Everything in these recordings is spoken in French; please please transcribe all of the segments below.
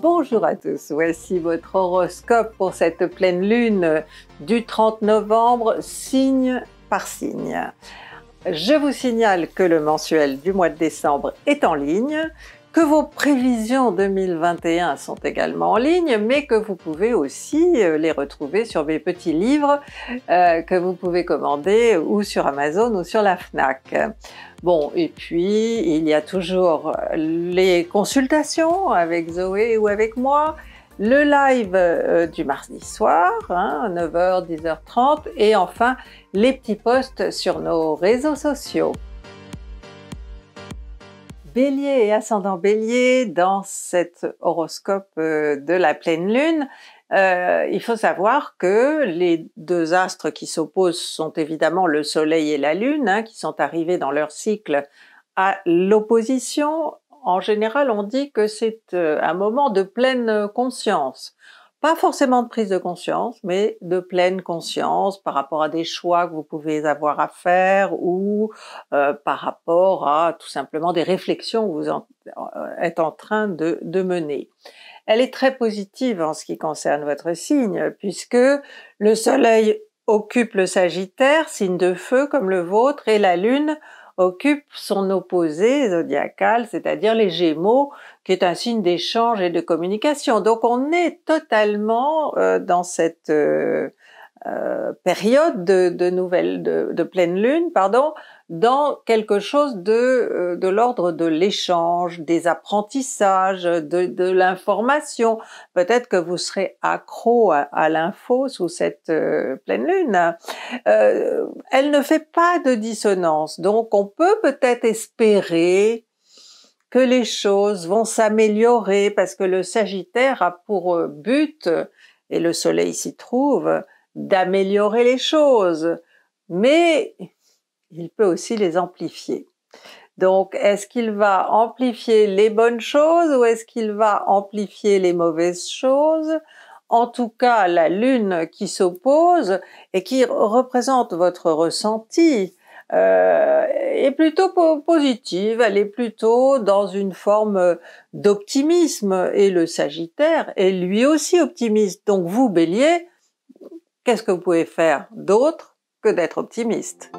Bonjour à tous, voici votre horoscope pour cette pleine lune du 30 novembre, signe par signe. Je vous signale que le mensuel du mois de décembre est en ligne, que vos prévisions 2021 sont également en ligne, mais que vous pouvez aussi euh, les retrouver sur mes petits livres euh, que vous pouvez commander ou sur Amazon ou sur la FNAC. Bon, et puis il y a toujours euh, les consultations avec Zoé ou avec moi, le live du mardi soir, hein, 9h, 10h30, et enfin les petits posts sur nos réseaux sociaux bélier et ascendant bélier dans cet horoscope euh, de la pleine lune, euh, il faut savoir que les deux astres qui s'opposent sont évidemment le soleil et la lune, hein, qui sont arrivés dans leur cycle à l'opposition. En général, on dit que c'est euh, un moment de pleine conscience pas forcément de prise de conscience, mais de pleine conscience par rapport à des choix que vous pouvez avoir à faire ou euh, par rapport à tout simplement des réflexions que vous êtes en euh, train de mener. Elle est très positive en ce qui concerne votre signe, puisque le Soleil occupe le Sagittaire, signe de feu comme le vôtre, et la Lune occupe son opposé zodiacal, c'est-à-dire les Gémeaux, qui est un signe d'échange et de communication. Donc on est totalement euh, dans cette euh, euh, période de, de nouvelle de, pleine lune, pardon, dans quelque chose de euh, de l'ordre de l'échange, des apprentissages, de, l'information. Peut-être que vous serez accro à, l'info sous cette euh, pleine lune. elle ne fait pas de dissonance, donc on peut peut-être espérer que les choses vont s'améliorer parce que le Sagittaire a pour but et le Soleil s'y trouve d'améliorer les choses, mais il peut aussi les amplifier. Donc, est-ce qu'il va amplifier les bonnes choses ou est-ce qu'il va amplifier les mauvaises choses En tout cas, la lune qui s'oppose et qui représente votre ressenti euh, est plutôt positive, elle est plutôt dans une forme d'optimisme et le Sagittaire est lui aussi optimiste. Donc vous, Bélier, Qu'est-ce que vous pouvez faire d'autre que d'être optimiste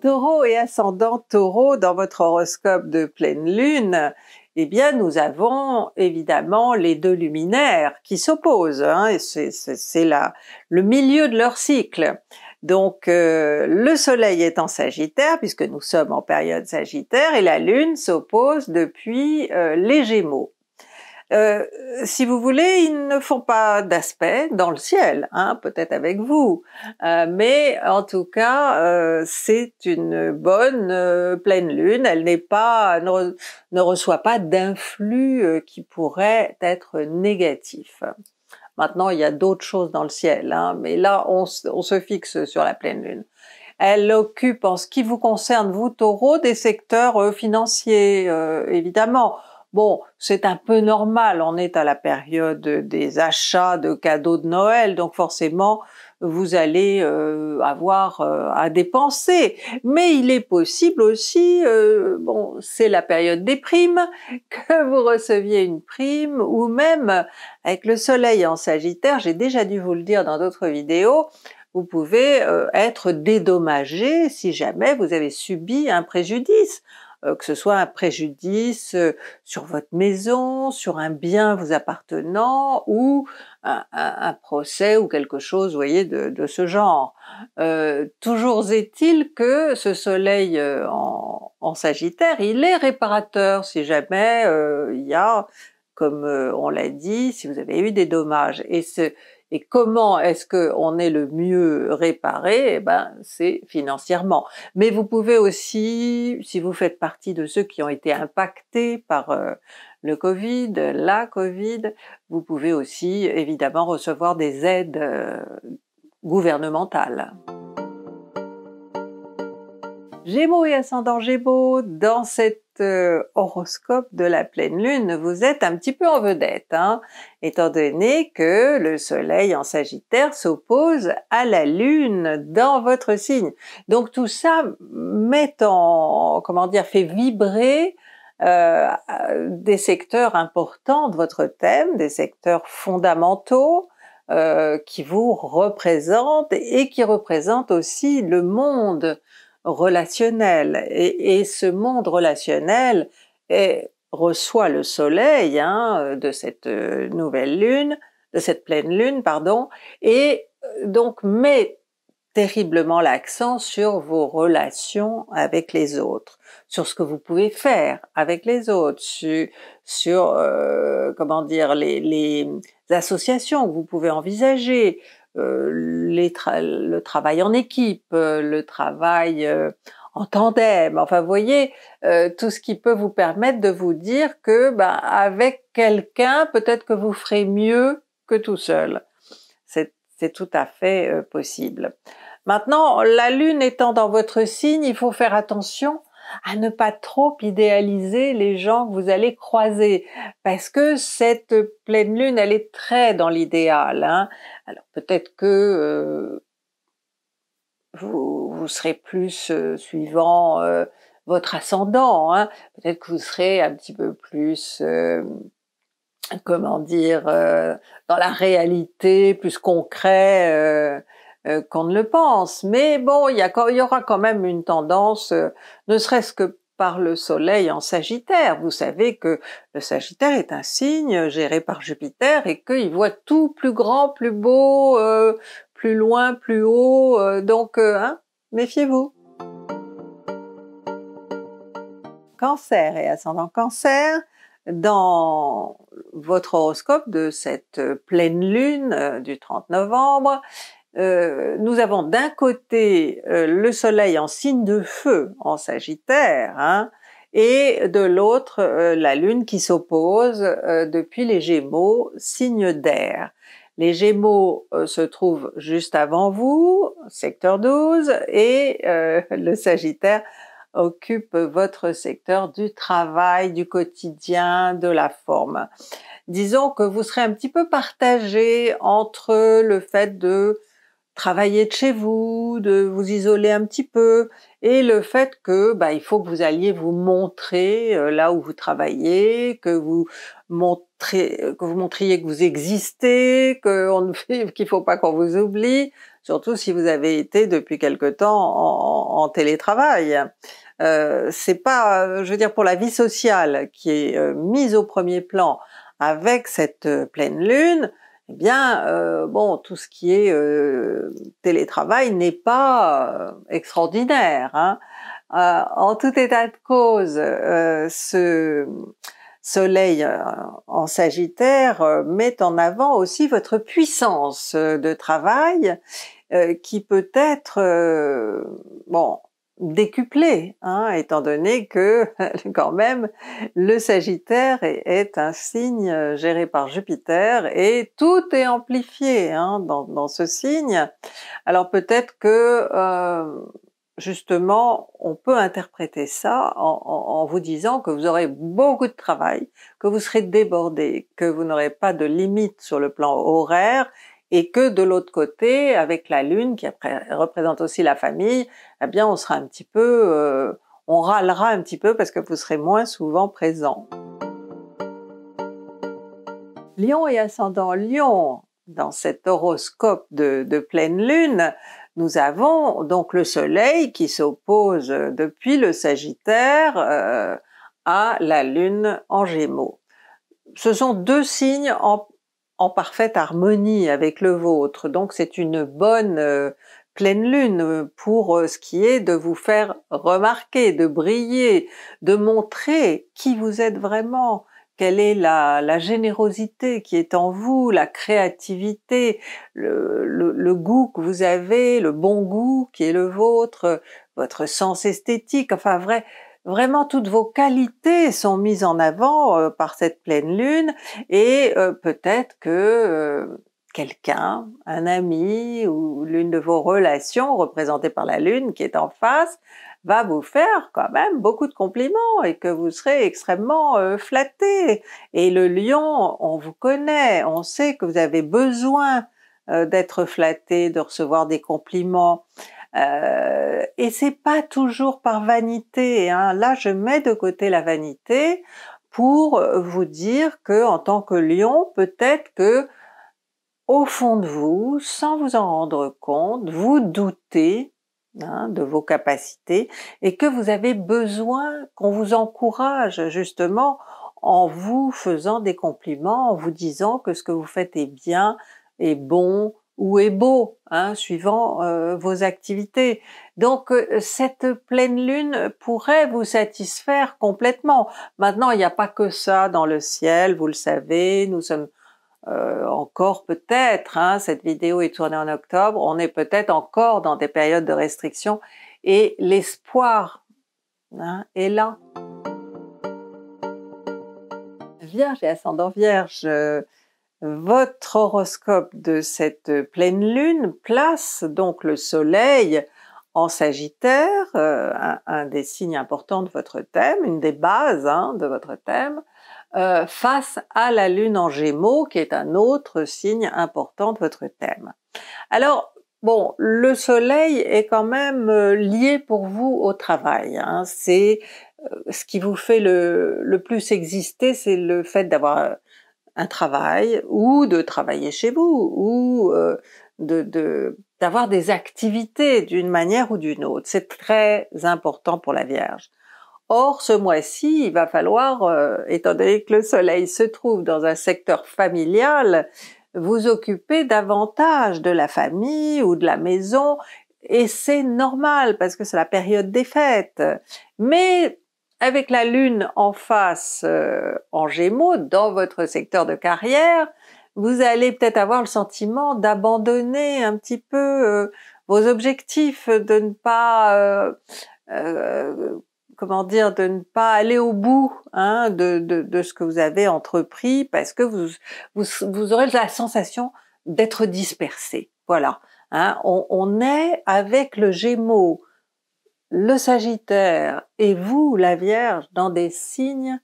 Taureau et ascendant taureau dans votre horoscope de pleine lune, eh bien nous avons évidemment les deux luminaires qui s'opposent, hein, c'est le milieu de leur cycle. Donc euh, le soleil est en sagittaire puisque nous sommes en période sagittaire et la lune s'oppose depuis euh, les gémeaux. Euh, si vous voulez, ils ne font pas d'aspect dans le ciel, hein, peut-être avec vous, euh, mais en tout cas, euh, c'est une bonne pleine lune. Elle n'est pas, ne, reçoit pas d'influx qui pourrait être négatif. Maintenant, il y a d'autres choses dans le ciel, hein, mais là, on, on se fixe sur la pleine lune. Elle occupe, en ce qui vous concerne, vous, taureau, des secteurs financiers, évidemment. Bon, c'est un peu normal, on est à la période des achats de cadeaux de Noël, donc forcément vous allez euh, avoir euh, à dépenser. Mais il est possible aussi, euh, bon, c'est la période des primes, que vous receviez une prime ou même avec le soleil en Sagittaire, j'ai déjà dû vous le dire dans d'autres vidéos, vous pouvez être dédommagé si jamais vous avez subi un préjudice. Euh, que ce soit un préjudice euh, sur votre maison, sur un bien vous appartenant ou un, procès ou quelque chose, vous voyez, de, ce genre. Euh, toujours est-il que ce soleil en, Sagittaire, il est réparateur si jamais il y a, comme on l'a dit, si vous avez eu des dommages. Et ce, et comment est-ce qu'on est le mieux réparé Eh ben, c'est financièrement. Mais vous pouvez aussi, si vous faites partie de ceux qui ont été impactés par euh, le Covid, la Covid, vous pouvez aussi évidemment recevoir des aides euh, gouvernementales. Gémeaux et ascendant Gémeaux, dans cette euh, horoscope de la pleine lune, vous êtes un petit peu en vedette, hein, étant donné que le soleil en sagittaire s'oppose à la lune dans votre signe. Donc tout ça met en, comment dire, fait vibrer euh, des secteurs importants de votre thème, des secteurs fondamentaux, euh, qui vous représentent et qui représentent aussi le monde relationnel. Et, ce monde relationnel reçoit le soleil hein, de cette euh, nouvelle lune, de cette pleine lune, pardon, et euh, donc met terriblement l'accent sur vos relations avec les autres, sur ce que vous pouvez faire avec les autres, sur, euh, comment dire les associations que vous pouvez envisager, euh, le travail en équipe, euh, le travail euh, en tandem. Enfin, vous voyez tout ce qui peut vous permettre de vous dire que, ben, avec quelqu'un, peut-être que vous ferez mieux que tout seul. C'est tout à fait possible. Maintenant, la lune étant dans votre signe, il faut faire attention à ne pas trop idéaliser les gens que vous allez croiser, parce que cette pleine lune, elle est très dans l'idéal. Hein. Alors peut-être que euh, vous, vous, serez plus euh, suivant euh, votre ascendant, hein. peut-être que vous serez un petit peu plus comment dire, dans la réalité, plus concret, euh, qu'on ne le pense. Mais bon, il y, aura quand même une tendance, euh, ne serait-ce que par le Soleil en Sagittaire. Vous savez que le Sagittaire est un signe géré par Jupiter et qu'il voit tout plus grand, plus beau, euh, plus loin, plus haut. donc, hein, méfiez-vous. Cancer et ascendant Cancer, dans votre horoscope de cette pleine lune du 30 novembre, euh, nous avons d'un côté euh, le Soleil en signe de feu, en Sagittaire, hein, et de l'autre euh, la Lune qui s'oppose depuis les Gémeaux, signe d'air. Les Gémeaux se trouvent juste avant vous, secteur 12, et le Sagittaire occupe votre secteur du travail, du quotidien, de la forme. Disons que vous serez un petit peu partagé entre le fait de travailler de chez vous, de vous isoler un petit peu, et le fait que bah, il faut que vous alliez vous montrer euh, là où vous travaillez, que vous montrez, que vous montriez que vous existez, qu'il ne faut pas qu'on vous oublie, surtout si vous avez été depuis quelque temps en, télétravail. Euh, c'est pas, je veux dire, pour la vie sociale qui est euh, mise au premier plan avec cette euh, pleine lune, eh bien, euh, bon, tout ce qui est euh, télétravail n'est pas euh, extraordinaire. Hein. en tout état de cause, ce soleil en Sagittaire met en avant aussi votre puissance de travail qui peut être, bon, décuplé, hein, étant donné que quand même le Sagittaire est, un signe euh, géré par Jupiter et tout est amplifié hein, dans, ce signe. Alors peut-être que euh, justement on peut interpréter ça en, en, vous disant que vous aurez beaucoup de travail, que vous serez débordé, que vous n'aurez pas de limite sur le plan horaire et que de l'autre côté, avec la lune qui représente aussi la famille, eh bien on sera un petit peu, euh, on râlera un petit peu parce que vous serez moins souvent présent. Lion et ascendant Lion, dans cet horoscope de, pleine lune, nous avons donc le Soleil qui s'oppose depuis le Sagittaire euh, à la Lune en Gémeaux. Ce sont deux signes en, en parfaite harmonie avec le vôtre. Donc c'est une bonne euh, pleine lune pour euh, ce qui est de vous faire remarquer, de briller, de montrer qui vous êtes vraiment, quelle est la, générosité qui est en vous, la créativité, le, goût que vous avez, le bon goût qui est le vôtre, votre sens esthétique, enfin vrai, Vraiment, toutes vos qualités sont mises en avant euh, par cette pleine lune et euh, peut-être que euh, quelqu'un, un ami ou l'une de vos relations représentées par la lune qui est en face va vous faire quand même beaucoup de compliments et que vous serez extrêmement flatté. Et le lion, on vous connaît, on sait que vous avez besoin d'être flatté, de recevoir des compliments. Euh, et c'est pas toujours par vanité. Hein. Là, je mets de côté la vanité pour euh, vous dire que, en tant que lion, peut-être que au fond de vous, sans vous en rendre compte, vous doutez hein, de vos capacités et que vous avez besoin qu'on vous encourage justement en vous faisant des compliments, en vous disant que ce que vous faites est bien, est bon, ou est beau, hein, suivant euh, vos activités. Donc euh, cette pleine lune pourrait vous satisfaire complètement. Maintenant, il n'y a pas que ça dans le ciel, vous le savez, nous sommes euh, encore peut-être, hein, cette vidéo est tournée en octobre, on est peut-être encore dans des périodes de restrictions et l'espoir hein, est là. Vierge et ascendant Vierge, votre horoscope de cette pleine lune place donc le soleil en Sagittaire, euh, un, des signes importants de votre thème, une des bases hein, de votre thème, euh, face à la lune en Gémeaux, qui est un autre signe important de votre thème. Alors, Bon, le soleil est quand même euh, lié pour vous au travail. Hein. C'est ce qui vous fait le plus exister, c'est le fait d'avoir un travail ou de travailler chez vous ou euh, de d'avoir des activités d'une manière ou d'une autre. C'est très important pour la Vierge. Or, ce mois-ci, il va falloir, euh, étant donné que le Soleil se trouve dans un secteur familial, vous occuper davantage de la famille ou de la maison, et c'est normal parce que c'est la période des fêtes. Mais avec la Lune en face euh, en Gémeaux dans votre secteur de carrière, vous allez peut-être avoir le sentiment d'abandonner un petit peu euh, vos objectifs, de ne pas euh, comment dire, de ne pas aller au bout hein, de, ce que vous avez entrepris parce que vous, aurez la sensation d'être dispersé. Voilà. Hein. on, on, est avec le Gémeaux le Sagittaire et vous, la Vierge, dans des signes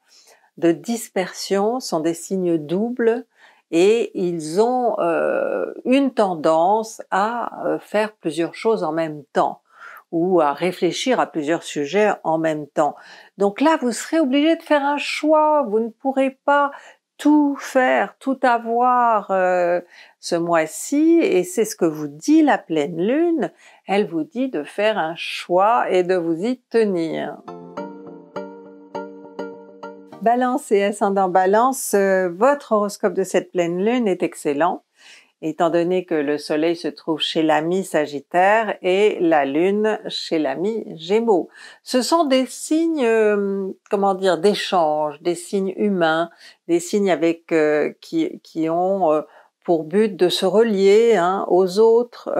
de dispersion, sont des signes doubles et ils ont euh, une tendance à euh, faire plusieurs choses en même temps ou à réfléchir à plusieurs sujets en même temps. Donc là, vous serez obligé de faire un choix, vous ne pourrez pas tout faire, tout avoir euh, ce mois-ci, et c'est ce que vous dit la pleine lune, elle vous dit de faire un choix et de vous y tenir. Balance et ascendant balance, euh, votre horoscope de cette pleine lune est excellent étant donné que le Soleil se trouve chez l'ami Sagittaire et la Lune chez l'ami Gémeaux. Ce sont des signes, euh, comment dire, d'échange, des signes humains, des signes avec euh, qui, ont euh, pour but de se relier hein, aux autres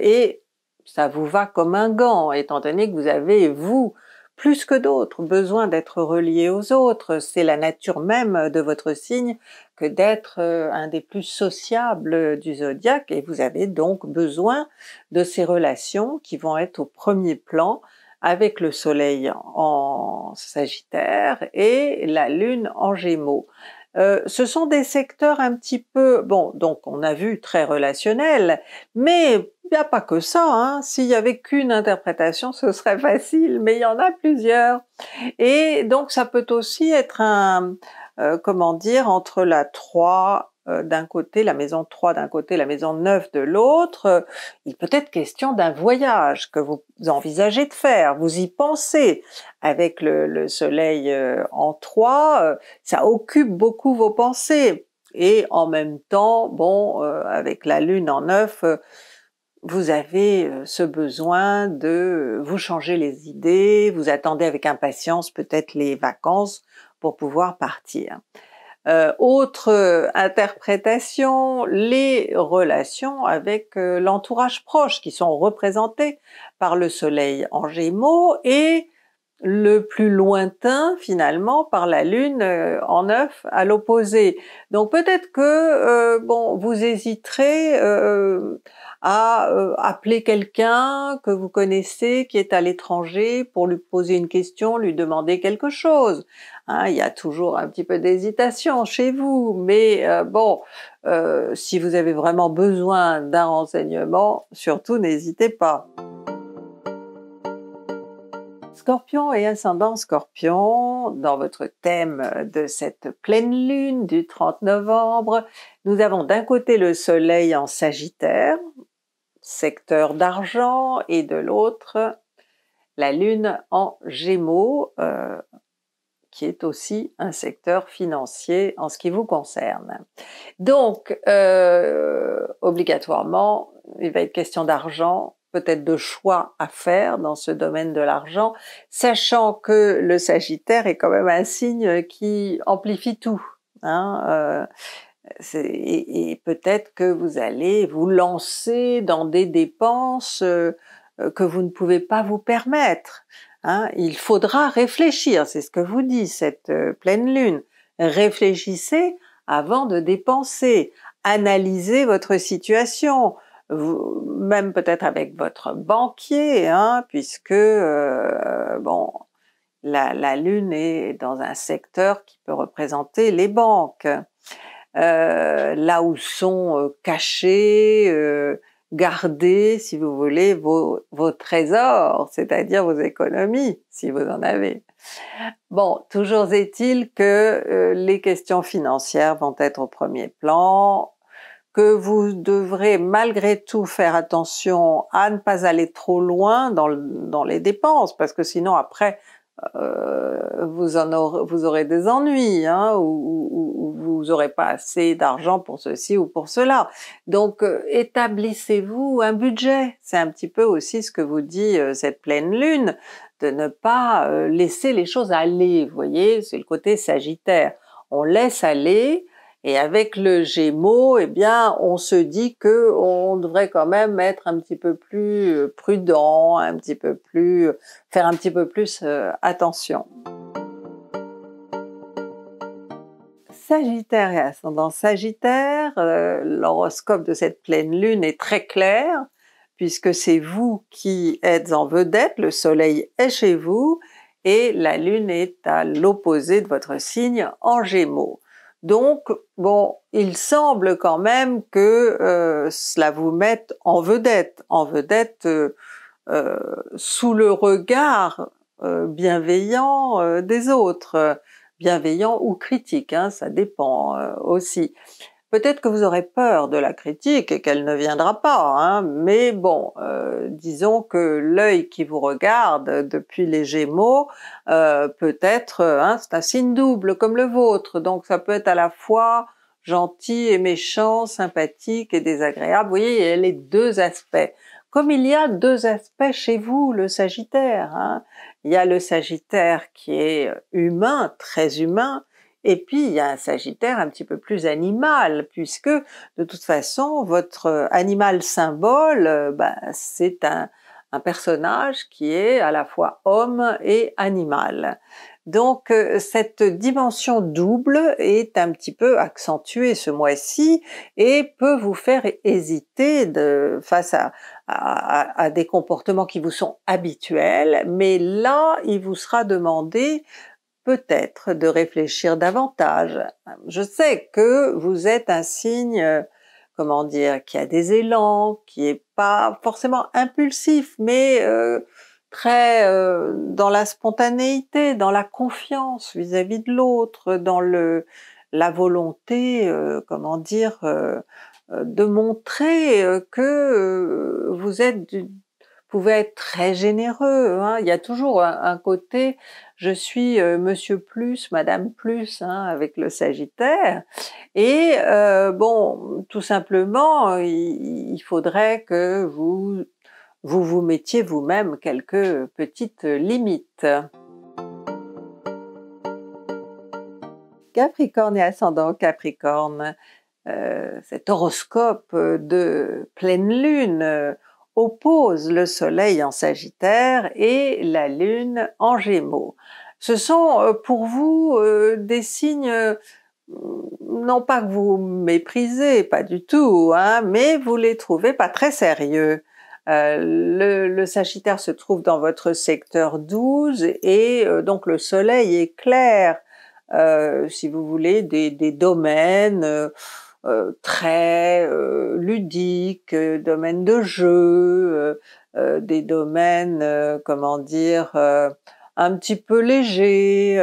et ça vous va comme un gant, étant donné que vous avez, vous, plus que d'autres, besoin d'être relié aux autres. C'est la nature même de votre signe que d'être euh, un des plus sociables du zodiaque et vous avez donc besoin de ces relations qui vont être au premier plan avec le soleil en Sagittaire et la lune en Gémeaux. Euh, ce sont des secteurs un petit peu, bon, donc on a vu très relationnels, mais il n'y a pas que ça. Hein. S'il n'y avait qu'une interprétation, ce serait facile, mais il y en a plusieurs. Et donc ça peut aussi être un, euh, comment dire, entre la 3 euh, d'un côté, la maison 3 d'un côté, la maison 9 de l'autre, euh, il peut être question d'un voyage que vous envisagez de faire, vous y pensez. Avec le, soleil euh, en 3, ça occupe beaucoup vos pensées. Et en même temps, bon, avec la lune en 9, vous avez ce besoin de vous changer les idées, vous attendez avec impatience peut-être les vacances pour pouvoir partir. Euh, autre euh, interprétation, les relations avec euh, l'entourage proche qui sont représentées par le soleil en gémeaux et le plus lointain finalement par la lune en neuf à l'opposé. Donc peut-être que bon vous hésiterez à appeler quelqu'un que vous connaissez qui est à l'étranger pour lui poser une question, lui demander quelque chose. Hein, il y a toujours un petit peu d'hésitation chez vous, mais euh, bon, euh, si vous avez vraiment besoin d'un renseignement, surtout n'hésitez pas. Scorpion et ascendant Scorpion, dans votre thème de cette pleine lune du 30 novembre, nous avons d'un côté le soleil en Sagittaire, secteur d'argent, et de l'autre la lune en Gémeaux, euh, qui est aussi un secteur financier en ce qui vous concerne. Donc, euh, obligatoirement, il va être question d'argent, peut-être de choix à faire dans ce domaine de l'argent, sachant que le Sagittaire est quand même un signe qui amplifie tout. Hein, euh, et, peut-être que vous allez vous lancer dans des dépenses euh, que vous ne pouvez pas vous permettre. Hein. il faudra réfléchir, c'est ce que vous dit cette euh, pleine lune. Réfléchissez avant de dépenser, analysez votre situation, même peut-être avec votre banquier, hein, puisque euh, bon, la, lune est dans un secteur qui peut représenter les banques, euh, là où sont cachés garder, si vous voulez, vos, trésors, c'est-à-dire vos économies, si vous en avez. Bon, toujours est-il que euh, les questions financières vont être au premier plan, que vous devrez malgré tout faire attention à ne pas aller trop loin dans les dépenses, parce que sinon après, euh, vous, aurez, des ennuis hein, ou, vous aurez pas assez d'argent pour ceci ou pour cela. Donc euh, établissez-vous un budget. C'est un petit peu aussi ce que vous dit euh, cette pleine lune, de ne pas laisser les choses aller. Vous voyez, c'est le côté sagittaire. On laisse aller et avec le Gémeaux, eh bien, on se dit que on devrait quand même être un petit peu plus euh, prudent, un petit peu plus, euh, faire un petit peu plus euh, attention. Sagittaire et ascendant Sagittaire, l'horoscope de cette pleine lune est très clair, puisque c'est vous qui êtes en vedette, le soleil est chez vous, et la lune est à l'opposé de votre signe en gémeaux. Donc, bon, il semble quand même que euh, cela vous mette en vedette, en vedette euh, euh, sous le regard bienveillant des autres, bienveillant ou critique, hein, ça dépend aussi. Peut-être que vous aurez peur de la critique et qu'elle ne viendra pas, hein, mais bon, euh, disons que l'œil qui vous regarde depuis les Gémeaux euh, peut être, euh, hein, c'est un signe double comme le vôtre, donc ça peut être à la fois gentil et méchant, sympathique et désagréable, vous voyez, il y a les deux aspects comme il y a deux aspects chez vous, le Sagittaire. Hein. Il y a le Sagittaire qui est humain, très humain, et puis, il y a un Sagittaire un petit peu plus animal, puisque de toute façon, votre euh, animal symbole, euh, ben, c'est un, personnage qui est à la fois homme et animal. Donc euh, cette dimension double est un petit peu accentuée ce mois-ci et peut vous faire hésiter face à, des comportements qui vous sont habituels, mais là, il vous sera demandé peut-être de réfléchir davantage. Je sais que vous êtes un signe, euh, comment dire, qui a des élans, qui est pas forcément impulsif, mais euh, très euh, dans la spontanéité, dans la confiance vis-à-vis de l'autre, dans le la volonté, comment dire, de montrer que vous êtes pouvez être très généreux. Hein. Il y a toujours un, côté je suis euh, Monsieur Plus, Madame Plus hein, avec le Sagittaire. Et euh, bon, tout simplement, il, faudrait que vous vous, mettiez vous-même quelques petites limites. Capricorne et ascendant Capricorne, euh, cet horoscope de pleine lune oppose le Soleil en Sagittaire et la Lune en Gémeaux. Ce sont euh, pour vous euh, des signes, euh, non pas que vous méprisez, pas du tout, hein, mais vous les trouvez pas très sérieux. le, Sagittaire se trouve dans votre secteur 12 et donc le Soleil est éclaire, si vous voulez, des domaines euh, très euh, ludique, euh, domaine de jeu, des domaines, comment dire, un petit peu légers.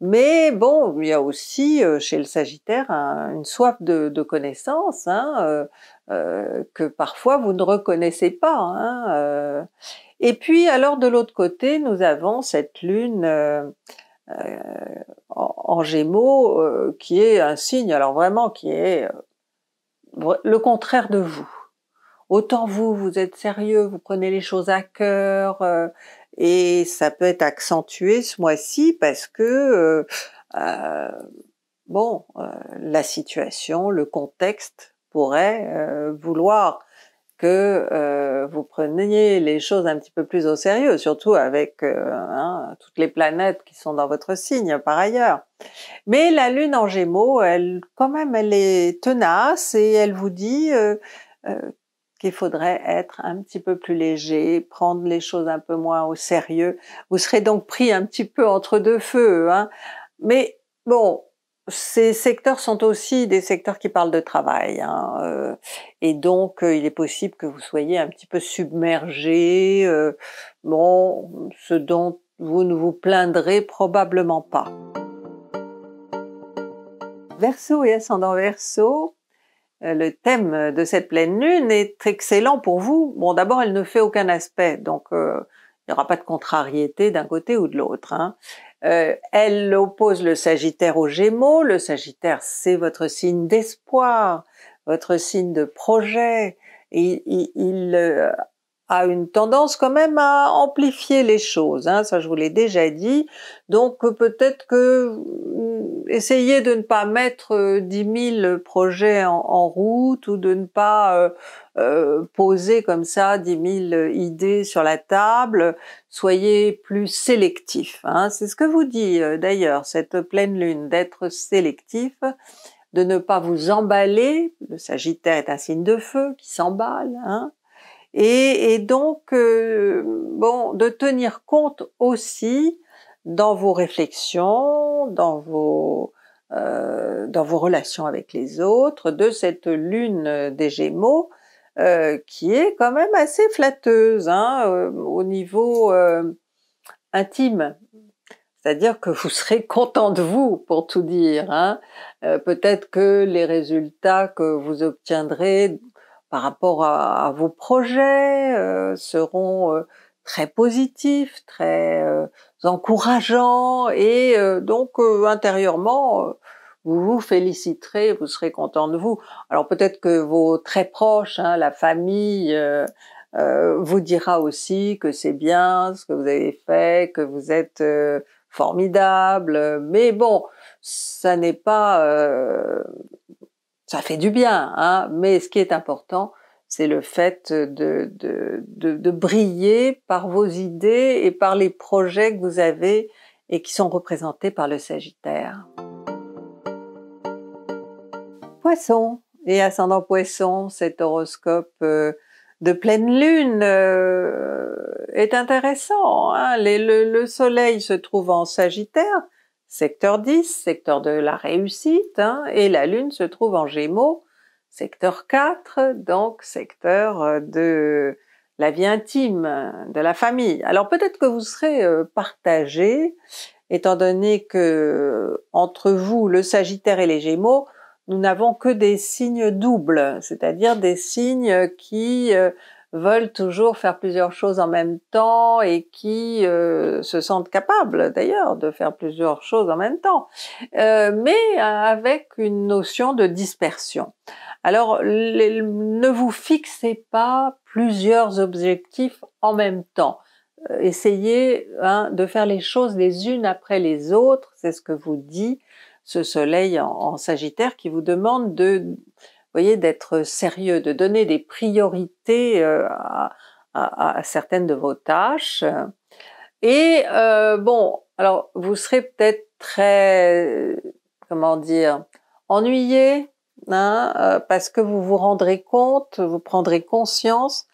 Mais bon, il y a aussi chez le Sagittaire une soif de, de connaissance hein, que parfois vous ne reconnaissez pas. Hein, et puis alors de l'autre côté, nous avons cette lune euh, en, Gémeaux, euh, qui est un signe, alors vraiment qui est euh, le contraire de vous. Autant vous, vous êtes sérieux, vous prenez les choses à cœur, et ça peut être accentué ce mois-ci parce que bon, la situation, le contexte pourrait vouloir que euh, vous preniez les choses un petit peu plus au sérieux, surtout avec euh, hein, toutes les planètes qui sont dans votre signe par ailleurs. Mais la Lune en Gémeaux, elle, quand même, elle est tenace et elle vous dit euh, qu'il faudrait être un petit peu plus léger, prendre les choses un peu moins au sérieux. Vous serez donc pris un petit peu entre deux feux. Hein. Mais bon, ces secteurs sont aussi des secteurs qui parlent de travail, hein, euh, et donc euh, il est possible que vous soyez un petit peu submergé, euh, bon, ce dont vous ne vous plaindrez probablement pas. Verseau et ascendant Verseau, le thème de cette pleine lune est excellent pour vous. Bon, d'abord, elle ne fait aucun aspect, donc il n'y aura pas de contrariété d'un côté ou de l'autre. Hein. Euh, elle oppose le Sagittaire au Gémeaux. Le Sagittaire, c'est votre signe d'espoir, votre signe de projet. il, il, euh, a une tendance quand même à amplifier les choses, hein, ça je vous l'ai déjà dit, donc peut-être que euh, essayez de ne pas mettre euh, dix 000 projets en, route ou de ne pas euh, poser comme ça 10 000 idées sur la table, soyez plus sélectif. Hein. C'est ce que vous dit d'ailleurs cette pleine lune, d'être sélectif de ne pas vous emballer, le Sagittaire est un signe de feu qui s'emballe, hein. Et, donc, euh, bon, de tenir compte aussi dans vos réflexions, dans vos, euh, dans vos relations avec les autres, de cette lune des Gémeaux euh, qui est quand même assez flatteuse hein, au niveau intime. C'est-à-dire que vous serez content de vous, pour tout dire. Hein. Peut-être que les résultats que vous obtiendrez par rapport à, vos projets euh, seront euh, très positifs, très euh, encourageants et donc intérieurement vous vous féliciterez, vous serez content de vous. Alors peut-être que vos très proches, hein, la famille, vous dira aussi que c'est bien ce que vous avez fait, que vous êtes formidable, mais bon, ça n'est pas ça fait du bien, hein, mais ce qui est important, c'est le fait de, briller par vos idées et par les projets que vous avez et qui sont représentés par le Sagittaire. Poisson et ascendant Poisson, cet horoscope euh, de pleine lune euh, est intéressant. Hein. le, soleil se trouve en Sagittaire, secteur 10, secteur de la réussite, hein, et la Lune se trouve en Gémeaux, secteur 4, donc secteur euh, de la vie intime, de la famille. Alors peut-être que vous serez euh, partagé, étant donné que euh, entre vous, le Sagittaire et les Gémeaux, nous n'avons que des signes doubles, c'est-à-dire des signes qui veulent toujours faire plusieurs choses en même temps et qui euh, se sentent capables d'ailleurs de faire plusieurs choses en même temps, euh, mais avec une notion de dispersion. Alors ne vous fixez pas plusieurs objectifs en même temps. Euh, essayez hein, de faire les choses les unes après les autres, c'est ce que vous dit ce soleil en Sagittaire qui vous demande de voyez, d'être sérieux, de donner des priorités euh, à, certaines de vos tâches. Et euh, bon, alors vous serez peut-être très, comment dire, ennuyé, hein, euh, parce que vous vous rendrez compte, vous prendrez conscience.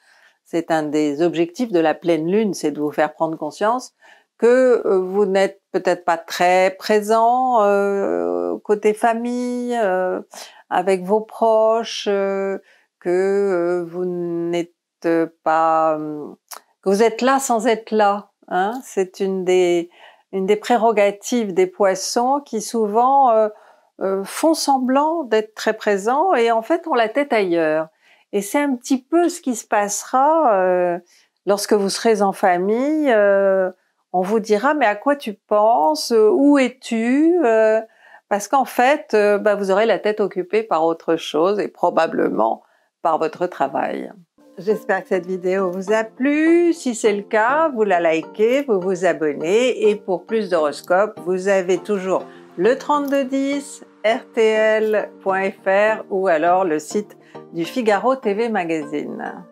C'est un des objectifs de la pleine lune, c'est de vous faire prendre conscience que euh, vous n'êtes peut-être pas très présent euh, côté famille, euh, avec vos proches, que vous n'êtes pas, hum, que vous êtes là sans être là. Hein C'est une des une des prérogatives des poissons qui souvent font semblant d'être très présents et en fait ont la tête ailleurs. Et c'est un petit peu ce qui se passera lorsque vous serez en famille on vous dira mais à quoi tu penses, où es-tu euh, Parce qu'en fait, euh, bah, vous aurez la tête occupée par autre chose et probablement par votre travail. J'espère que cette vidéo vous a plu. Si c'est le cas, vous la likez, vous vous abonnez et pour plus d'horoscopes, vous avez toujours le 3210, rtl.fr ou alors le site du Figaro TV Magazine.